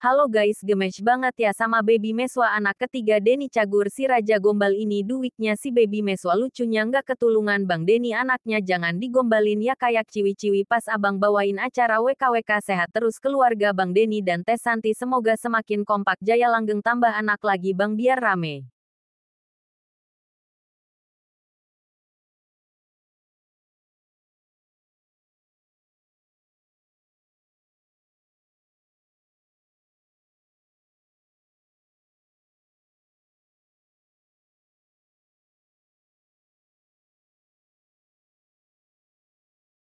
Halo guys gemes banget ya sama baby Meswa anak ketiga Denny Cagur si Raja Gombal ini duitnya si baby Meswa lucunya nggak ketulungan Bang Denny anaknya jangan digombalin ya kayak ciwi-ciwi pas abang bawain acara WKWK sehat terus keluarga Bang Denny dan Teh Santi semoga semakin kompak jaya langgeng tambah anak lagi Bang biar rame.